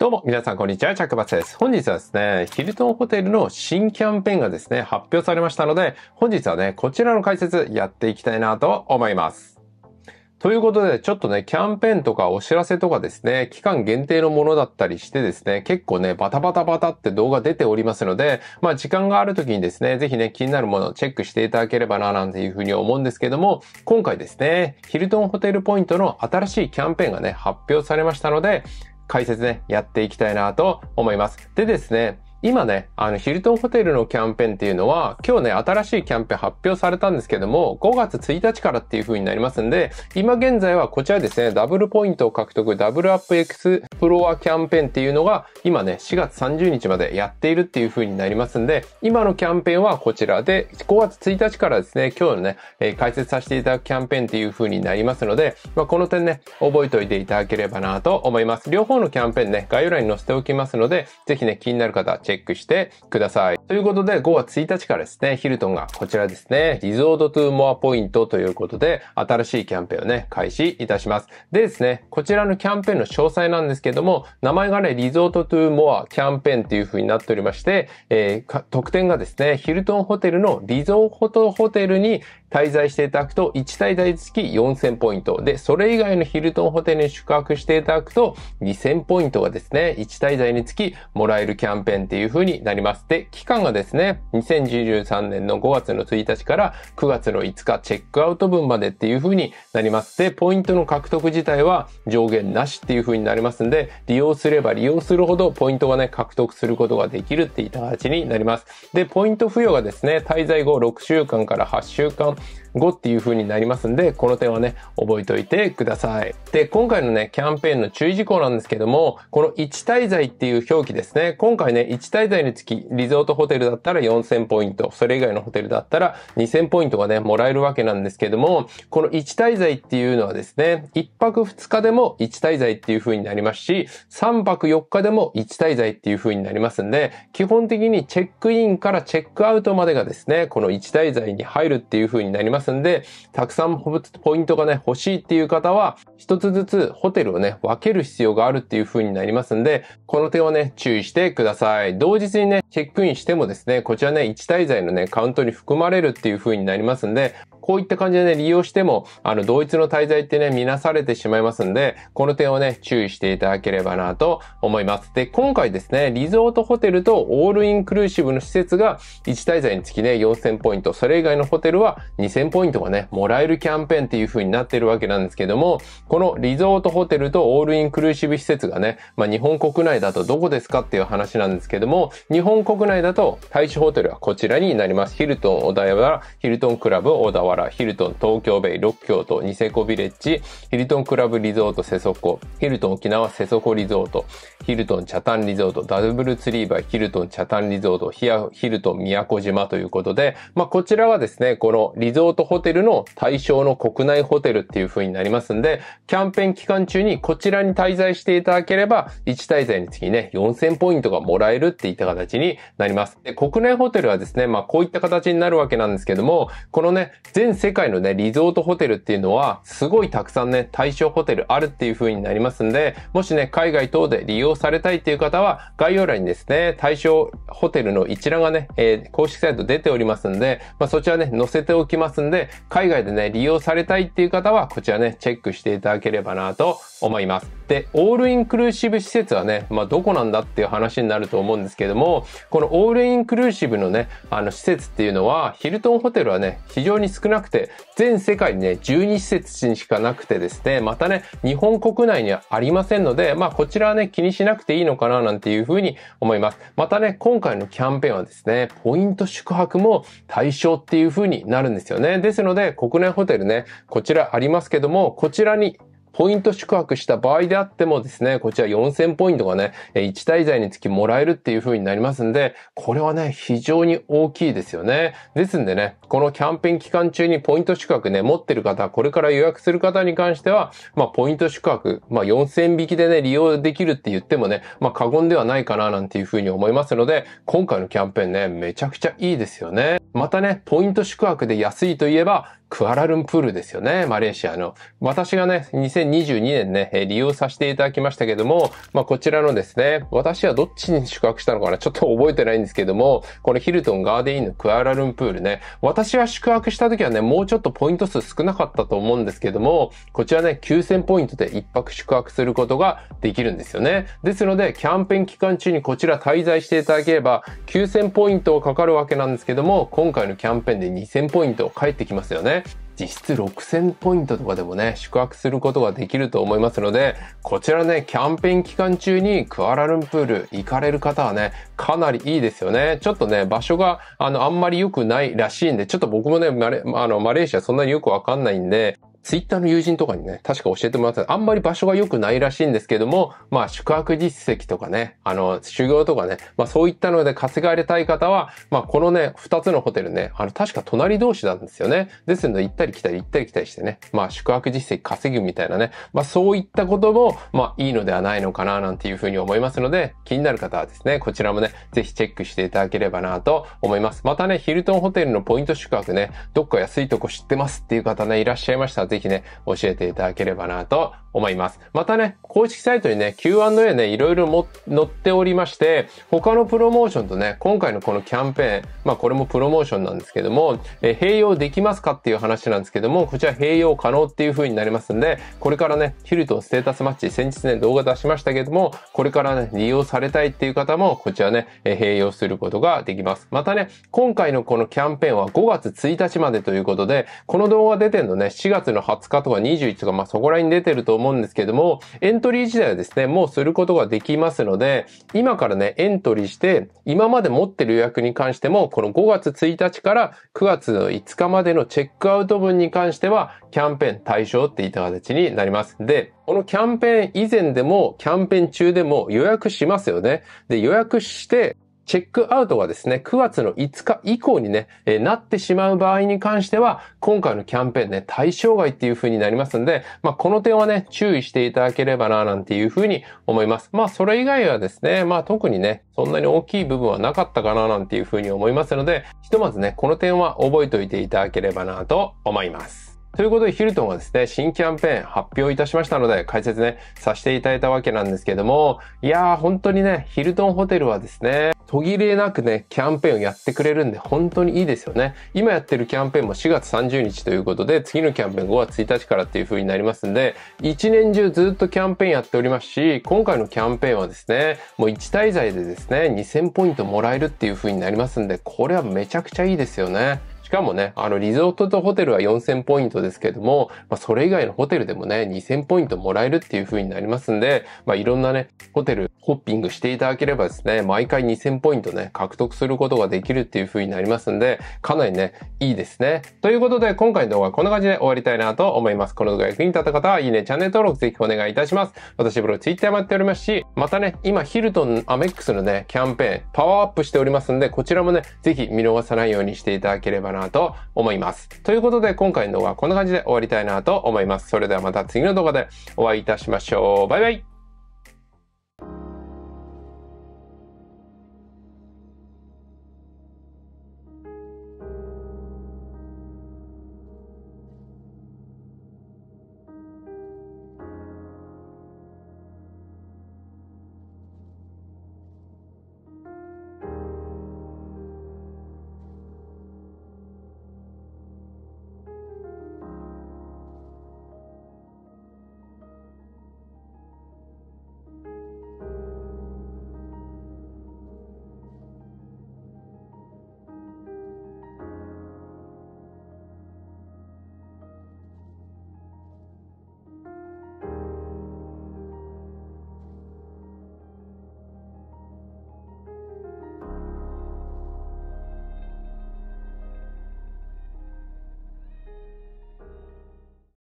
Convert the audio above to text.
どうも、皆さん、こんにちは。着バツです。本日はですね、ヒルトンホテルの新キャンペーンがですね、発表されましたので、本日はね、こちらの解説やっていきたいなと思います。ということで、ちょっとね、キャンペーンとかお知らせとかですね、期間限定のものだったりしてですね、結構ね、バタバタバタって動画出ておりますので、まあ時間がある時にですね、ぜひね、気になるものをチェックしていただければな、なんていうふうに思うんですけども、今回ですね、ヒルトンホテルポイントの新しいキャンペーンがね、発表されましたので、解説ね、やっていきたいなと思います。でですね、今ね、あの、ヒルトンホテルのキャンペーンっていうのは、今日ね、新しいキャンペーン発表されたんですけども、5月1日からっていう風になりますんで、今現在はこちらですね、ダブルポイントを獲得、ダブルアップエクスプロアキャンペーンっていうのが、今ね、4月30日までやっているっていう風になりますんで、今のキャンペーンはこちらで、5月1日からですね、今日のね、えー、解説させていただくキャンペーンっていう風になりますので、まあ、この点ね、覚えておいていただければなと思います。両方のキャンペーンね、概要欄に載せておきますので、ぜひね、気になる方、チェックしてください。ということで、5月1日からですね、ヒルトンがこちらですね、リゾートトゥーモアポイントということで、新しいキャンペーンをね、開始いたします。でですね、こちらのキャンペーンの詳細なんですけども、名前がね、リゾートトゥーモアキャンペーンっていう風になっておりまして、えー、特典がですね、ヒルトンホテルのリゾートホテルに滞在していただくと、1滞在月4000ポイント。で、それ以外のヒルトンホテルに宿泊していただくと、2000ポイントがですね、1滞在につきもらえるキャンペーンっていう風になります。で、期間がですね、2023年の5月の1日から9月の5日チェックアウト分までっていう風になります。で、ポイントの獲得自体は上限なしっていう風になりますんで、利用すれば利用するほどポイントがね、獲得することができるっていった形になります。で、ポイント付与がですね、滞在後6週間から8週間5っていう風になりますんで、この点はね、覚えておいてください。で、今回のね、キャンペーンの注意事項なんですけども、この1滞在っていう表記ですね。今回ね、1滞在につき、リゾートホテルだったら4000ポイント、それ以外のホテルだったら2000ポイントがね、もらえるわけなんですけども、この1滞在っていうのはですね、1泊2日でも1滞在っていう風になりますし、3泊4日でも1滞在っていう風になりますんで、基本的にチェックインからチェックアウトまでがですね、この1滞在に入るっていう風にになりますんで、たくさんポイントがね、欲しいっていう方は、一つずつホテルをね、分ける必要があるっていう風になりますんで、この点はね、注意してください。同日にね、チェックインしてもですね、こちらね、1滞在のね、カウントに含まれるっていう風になりますんで、こういった感じでね、利用しても、あの、同一の滞在ってね、見なされてしまいますんで、この点をね、注意していただければなと思います。で、今回ですね、リゾートホテルとオールインクルーシブの施設が、1滞在につきね、4000ポイント、それ以外のホテルは2000ポイントがね、もらえるキャンペーンっていう風になってるわけなんですけども、このリゾートホテルとオールインクルーシブ施設がね、まあ、日本国内だとどこですかっていう話なんですけども、日本本国内だと大使ホテルはこちらになります。ヒルトン小田原、ヒルトンクラブ小田原、ヒルトン東京ベイ、六京都、ニセコビレッジ、ヒルトンクラブリゾート瀬底、ヒルトン沖縄瀬底リゾート、ヒルトン茶炭リゾート、ダブルツリーバイ、ヒルトン茶炭リゾート、ヒルトン宮古島ということで、まあ、こちらはですね、このリゾートホテルの対象の国内ホテルっていう風になりますんで、キャンペーン期間中にこちらに滞在していただければ、1滞在につきね、4000ポイントがもらえるっていった形にになります。で国内ホテルはですね、まあこういった形になるわけなんですけども、このね、全世界のね、リゾートホテルっていうのは、すごいたくさんね、対象ホテルあるっていう風になりますんで、もしね、海外等で利用されたいっていう方は、概要欄にですね、対象ホテルの一覧がね、えー、公式サイト出ておりますんで、まあそちらね、載せておきますんで、海外でね、利用されたいっていう方は、こちらね、チェックしていただければなと思います。で、オールインクルーシブ施設はね、まあどこなんだっていう話になると思うんですけども、このオールインクルーシブのね、あの施設っていうのは、ヒルトンホテルはね、非常に少なくて、全世界にね、12施設しかなくてですね、またね、日本国内にはありませんので、まあこちらはね、気にしなくていいのかななんていうふうに思います。またね、今回のキャンペーンはですね、ポイント宿泊も対象っていうふうになるんですよね。ですので、国内ホテルね、こちらありますけども、こちらにポイント宿泊した場合であってもですね、こちら4000ポイントがね、1滞在につきもらえるっていう風になりますんで、これはね、非常に大きいですよね。ですんでね、このキャンペーン期間中にポイント宿泊ね、持ってる方、これから予約する方に関しては、まあ、ポイント宿泊、まあ、4000匹でね、利用できるって言ってもね、まあ、過言ではないかな、なんていう風に思いますので、今回のキャンペーンね、めちゃくちゃいいですよね。またね、ポイント宿泊で安いといえば、クアラルンプールですよね、マレーシアの。私がね、2022年ね、利用させていただきましたけども、まあ、こちらのですね、私はどっちに宿泊したのかなちょっと覚えてないんですけども、このヒルトンガーディインのクアラルンプールね、私は宿泊した時はね、もうちょっとポイント数少なかったと思うんですけども、こちらね、9000ポイントで1泊宿泊することができるんですよね。ですので、キャンペーン期間中にこちら滞在していただければ、9000ポイントをかかるわけなんですけども、今回のキャンペーンで2000ポイント返ってきますよね。実質6000ポイントとかでもね、宿泊することができると思いますので、こちらね、キャンペーン期間中にクアラルンプール行かれる方はね、かなりいいですよね。ちょっとね、場所が、あの、あんまり良くないらしいんで、ちょっと僕もね、マレあのマレーシアそんなによくわかんないんで、ツイッターの友人とかにね、確か教えてもらったあんまり場所が良くないらしいんですけども、まあ宿泊実績とかね、あの、修行とかね、まあそういったので稼がれたい方は、まあこのね、二つのホテルね、あの、確か隣同士なんですよね。ですので行ったり来たり行ったり来たりしてね、まあ宿泊実績稼ぐみたいなね、まあそういったことも、まあいいのではないのかななんていうふうに思いますので、気になる方はですね、こちらもね、ぜひチェックしていただければなと思います。またね、ヒルトンホテルのポイント宿泊ね、どっか安いとこ知ってますっていう方ね、いらっしゃいましたら、ぜひね、教えていただければなと思います。またね、公式サイトにね、Q&A ね、いろいろも載っておりまして、他のプロモーションとね、今回のこのキャンペーン、まあこれもプロモーションなんですけども、え併用できますかっていう話なんですけども、こちら併用可能っていう風になりますんで、これからね、ヒルトンステータスマッチ、先日ね、動画出しましたけども、これからね、利用されたいっていう方も、こちらね、え併用することができます。またね、今回のこのキャンペーンは5月1日までということで、この動画出てんのね、4月の20日とか21とか、まあ、そこら辺に出てると思うんですけども、エントリー自体はですね、もうすることができますので、今からね、エントリーして、今まで持ってる予約に関しても、この5月1日から9月の5日までのチェックアウト分に関しては、キャンペーン対象っていった形になります。で、このキャンペーン以前でも、キャンペーン中でも予約しますよね。で、予約して、チェックアウトがですね、9月の5日以降にね、えー、なってしまう場合に関しては、今回のキャンペーンね、対象外っていう風になりますんで、まあ、この点はね、注意していただければな、なんていう風に思います。まあ、それ以外はですね、まあ、特にね、そんなに大きい部分はなかったかな、なんていう風に思いますので、ひとまずね、この点は覚えておいていただければな、と思います。ということで、ヒルトンはですね、新キャンペーン発表いたしましたので、解説ね、させていただいたわけなんですけども、いやー、本当にね、ヒルトンホテルはですね、途切れなくね、キャンペーンをやってくれるんで、本当にいいですよね。今やってるキャンペーンも4月30日ということで、次のキャンペーン5月1日からっていう風になりますんで、1年中ずっとキャンペーンやっておりますし、今回のキャンペーンはですね、もう1滞在でですね、2000ポイントもらえるっていう風になりますんで、これはめちゃくちゃいいですよね。しかもね、あの、リゾートとホテルは4000ポイントですけども、まあ、それ以外のホテルでもね、2000ポイントもらえるっていう風になりますんで、まあ、いろんなね、ホテルホッピングしていただければですね、毎回2000ポイントね、獲得することができるっていう風になりますんで、かなりね、いいですね。ということで、今回の動画はこんな感じで終わりたいなと思います。この動画役に立った方は、いいね、チャンネル登録ぜひお願いいたします。私、ブログ、ツイッターもやっておりますし、またね、今、ヒルトン、アメックスのね、キャンペーン、パワーアップしておりますんで、こちらもね、ぜひ見逃さないようにしていただければななと思います。ということで今回の動画はこんな感じで終わりたいなと思います。それではまた次の動画でお会いいたしましょう。バイバイ